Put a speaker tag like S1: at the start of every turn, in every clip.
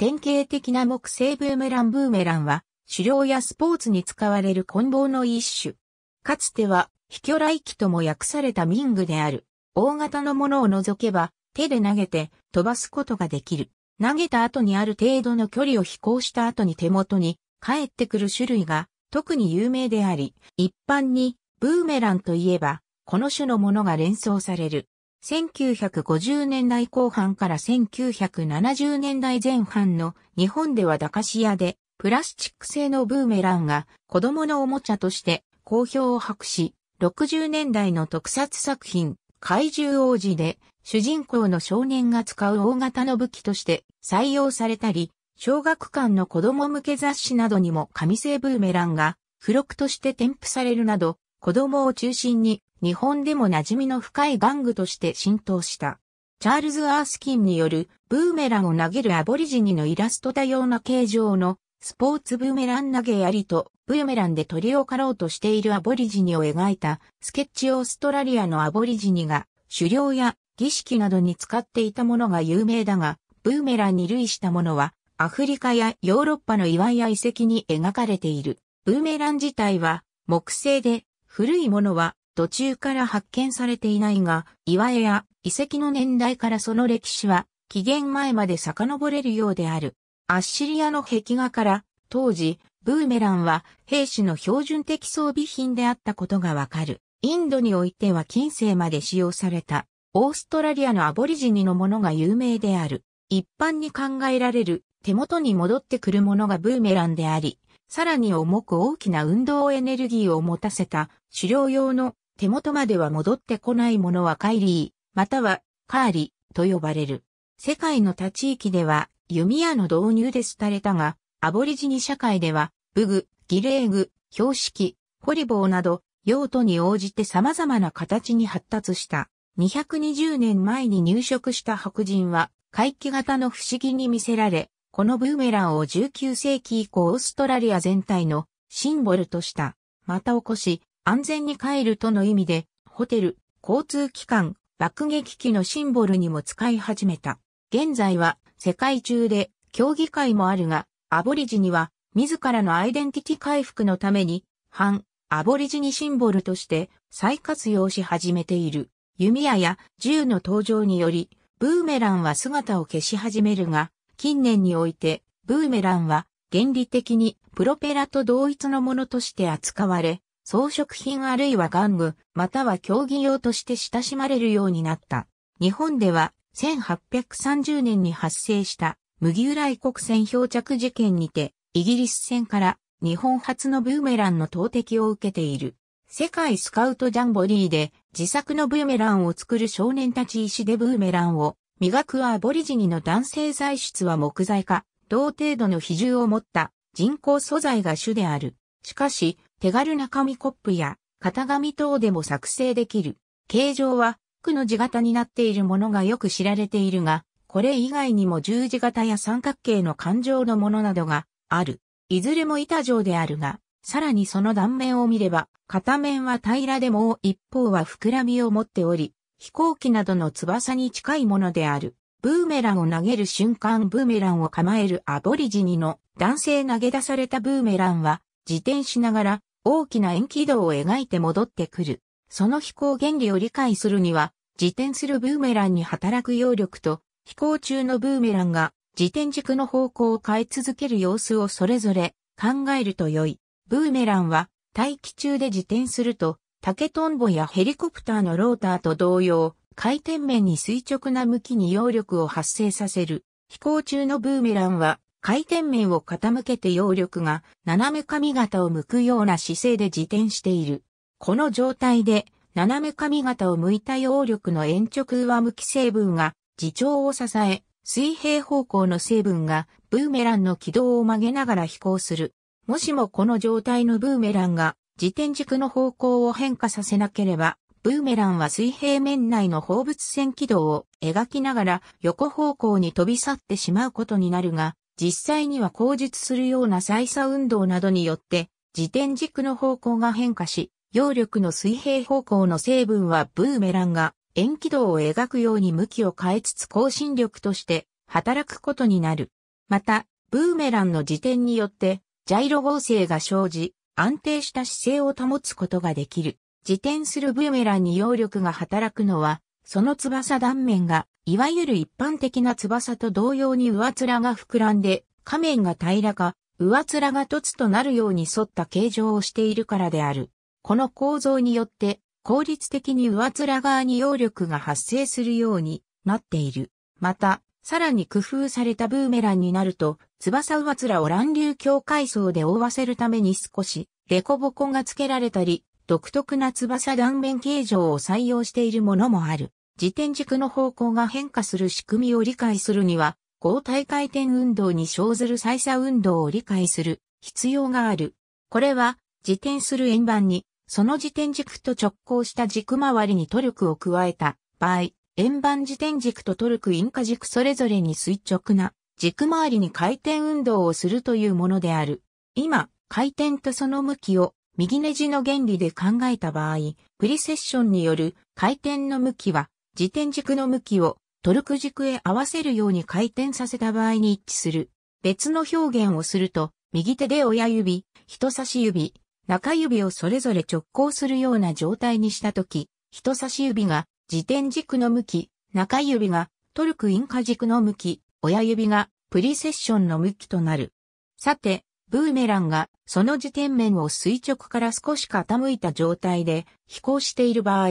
S1: 典型的な木製ブーメランブーメランは、狩猟やスポーツに使われる棍棒の一種。かつては、飛距来機とも訳されたミングである。大型のものを除けば、手で投げて飛ばすことができる。投げた後にある程度の距離を飛行した後に手元に帰ってくる種類が特に有名であり、一般にブーメランといえば、この種のものが連想される。1950年代後半から1970年代前半の日本では駄菓子屋でプラスチック製のブーメランが子供のおもちゃとして好評を博し、60年代の特撮作品怪獣王子で主人公の少年が使う大型の武器として採用されたり、小学館の子供向け雑誌などにも紙製ブーメランが付録として添付されるなど、子供を中心に日本でも馴染みの深い玩具として浸透した。チャールズ・アースキンによるブーメランを投げるアボリジニのイラスト多様な形状のスポーツブーメラン投げやりとブーメランで鳥を狩ろうとしているアボリジニを描いたスケッチオーストラリアのアボリジニが狩猟や儀式などに使っていたものが有名だが、ブーメランに類したものはアフリカやヨーロッパの岩や遺跡に描かれている。ブーメラン自体は木製で古いものは途中から発見されていないが、岩屋や遺跡の年代からその歴史は、紀元前まで遡れるようである。アッシリアの壁画から、当時、ブーメランは兵士の標準的装備品であったことがわかる。インドにおいては近世まで使用された、オーストラリアのアボリジニのものが有名である。一般に考えられる、手元に戻ってくるものがブーメランであり、さらに重く大きな運動エネルギーを持たせた狩猟用の手元までは戻ってこないものはカイリー、またはカーリと呼ばれる。世界の他地域では弓矢の導入で廃れたが、アボリジニ社会では、武具、儀礼具、標識、ホリボーなど、用途に応じて様々な形に発達した。220年前に入植した白人は、回帰型の不思議に見せられ、このブーメランを19世紀以降オーストラリア全体のシンボルとした。また起こし、安全に帰るとの意味で、ホテル、交通機関、爆撃機のシンボルにも使い始めた。現在は世界中で競技会もあるが、アボリジニは自らのアイデンティティ回復のために、反、アボリジニシンボルとして再活用し始めている。弓矢や銃の登場により、ブーメランは姿を消し始めるが、近年において、ブーメランは原理的にプロペラと同一のものとして扱われ、装飾品あるいは玩具、または競技用として親しまれるようになった。日本では1830年に発生した麦浦来国船漂着事件にて、イギリス船から日本初のブーメランの投擲を受けている。世界スカウトジャンボリーで自作のブーメランを作る少年たち石でブーメランを磨くアボリジニの男性材質は木材か、同程度の比重を持った人工素材が主である。しかし、手軽な紙コップや型紙等でも作成できる。形状は、区の字型になっているものがよく知られているが、これ以外にも十字型や三角形の環状のものなどがある。いずれも板状であるが、さらにその断面を見れば、片面は平らでも一方は膨らみを持っており、飛行機などの翼に近いものである。ブーメランを投げる瞬間ブーメランを構えるアボリジニの男性投げ出されたブーメランは、自転しながら大きな円軌道を描いて戻ってくる。その飛行原理を理解するには、自転するブーメランに働く揚力と、飛行中のブーメランが自転軸の方向を変え続ける様子をそれぞれ考えると良い。ブーメランは大気中で自転すると、竹トンボやヘリコプターのローターと同様、回転面に垂直な向きに揚力を発生させる。飛行中のブーメランは回転面を傾けて揚力が斜め髪型を向くような姿勢で自転している。この状態で斜め髪型を向いた揚力の延直上向き成分が自重を支え、水平方向の成分がブーメランの軌道を曲げながら飛行する。もしもこの状態のブーメランが自転軸の方向を変化させなければ、ブーメランは水平面内の放物線軌道を描きながら横方向に飛び去ってしまうことになるが、実際には口述するような再差運動などによって、自転軸の方向が変化し、揚力の水平方向の成分はブーメランが円軌道を描くように向きを変えつつ更新力として働くことになる。また、ブーメランの自転によって、ジャイロ合成が生じ、安定した姿勢を保つことができる。自転するブーメランに揚力が働くのは、その翼断面がいわゆる一般的な翼と同様に上面が膨らんで、仮面が平らか、上面が凸となるように沿った形状をしているからである。この構造によって、効率的に上面側に揚力が発生するようになっている。また、さらに工夫されたブーメランになると、翼上面を乱流境界層で覆わせるために少し、凸凹が付けられたり、独特な翼断面形状を採用しているものもある。自転軸の方向が変化する仕組みを理解するには、合体回転運動に生ずる再差運動を理解する必要がある。これは、自転する円盤に、その自転軸と直行した軸周りにトルクを加えた場合、円盤自転軸とトルク因果軸それぞれに垂直な軸周りに回転運動をするというものである。今、回転とその向きを右ネジの原理で考えた場合、プリセッションによる回転の向きは自転軸の向きをトルク軸へ合わせるように回転させた場合に一致する。別の表現をすると、右手で親指、人差し指、中指をそれぞれ直行するような状態にしたとき、人差し指が自転軸の向き、中指がトルクインカ軸の向き、親指がプリセッションの向きとなる。さて、ブーメランがその時点面を垂直から少し傾いた状態で飛行している場合、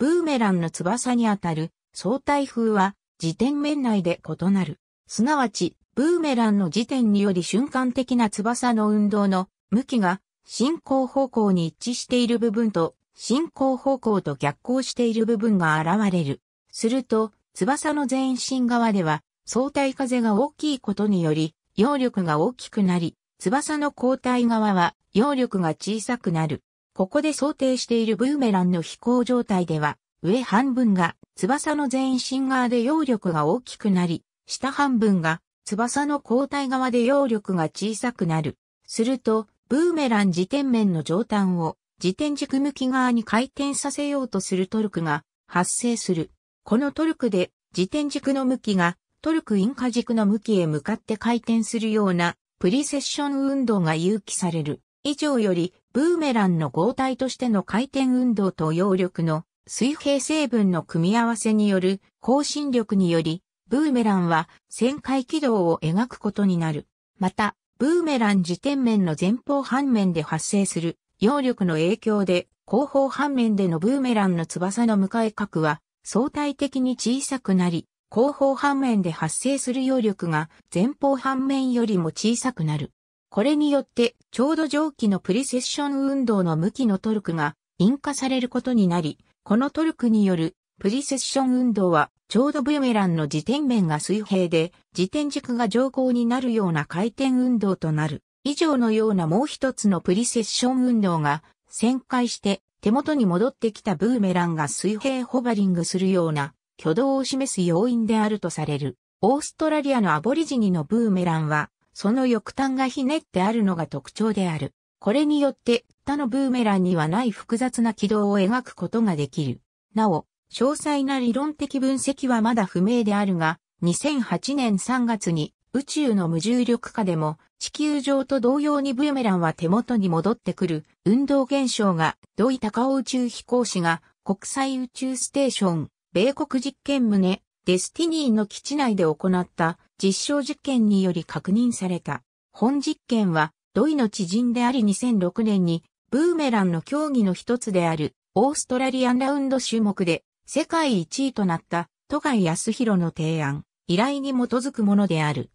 S1: ブーメランの翼にあたる相対風は時点面内で異なる。すなわち、ブーメランの時点により瞬間的な翼の運動の向きが進行方向に一致している部分と進行方向と逆行している部分が現れる。すると、翼の前身側では相対風が大きいことにより、揚力が大きくなり、翼の後体側は揚力が小さくなる。ここで想定しているブーメランの飛行状態では、上半分が翼の全身側で揚力が大きくなり、下半分が翼の後体側で揚力が小さくなる。すると、ブーメラン自転面の上端を自転軸向き側に回転させようとするトルクが発生する。このトルクで自転軸の向きがトルク引火軸の向きへ向かって回転するようなプリセッション運動が有機される。以上よりブーメランの合体としての回転運動と揚力の水平成分の組み合わせによる更新力により、ブーメランは旋回軌道を描くことになる。また、ブーメラン自転面の前方半面で発生する揚力の影響で、後方半面でのブーメランの翼の向かい角は相対的に小さくなり、後方半面で発生する揚力が前方半面よりも小さくなる。これによってちょうど蒸気のプリセッション運動の向きのトルクが引火されることになり、このトルクによるプリセッション運動は、ちょうどブーメランの自転面が水平で、自転軸が上行になるような回転運動となる。以上のようなもう一つのプリセッション運動が、旋回して手元に戻ってきたブーメランが水平ホバリングするような挙動を示す要因であるとされる。オーストラリアのアボリジニのブーメランは、その翼端がひねってあるのが特徴である。これによって他のブーメランにはない複雑な軌道を描くことができる。なお、詳細な理論的分析はまだ不明であるが、2008年3月に宇宙の無重力下でも地球上と同様にブーメランは手元に戻ってくる運動現象が土井高尾宇宙飛行士が国際宇宙ステーション米国実験棟デスティニーの基地内で行った実証実験により確認された。本実験は、土井の知人であり2006年に、ブーメランの競技の一つである、オーストラリアンラウンド種目で、世界1位となった、都外康弘の提案、依頼に基づくものである。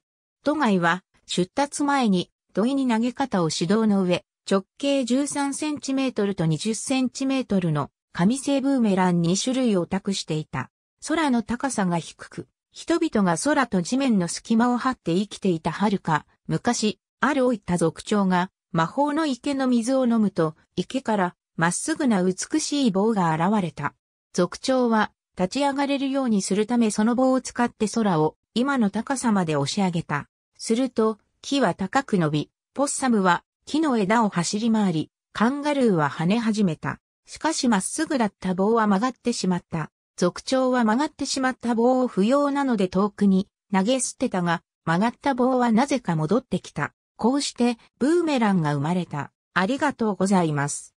S1: 都外は、出立前に、土井に投げ方を指導の上、直径13センチメートルと20センチメートルの紙製ブーメラン2種類を託していた。空の高さが低く、人々が空と地面の隙間を張って生きていた遥か、昔、ある老いた族長が、魔法の池の水を飲むと、池から、まっすぐな美しい棒が現れた。族長は、立ち上がれるようにするためその棒を使って空を、今の高さまで押し上げた。すると、木は高く伸び、ポッサムは、木の枝を走り回り、カンガルーは跳ね始めた。しかしまっすぐだった棒は曲がってしまった。族長は曲がってしまった棒を不要なので遠くに投げ捨てたが、曲がった棒はなぜか戻ってきた。こうして、ブーメランが生まれた。ありがとうございます。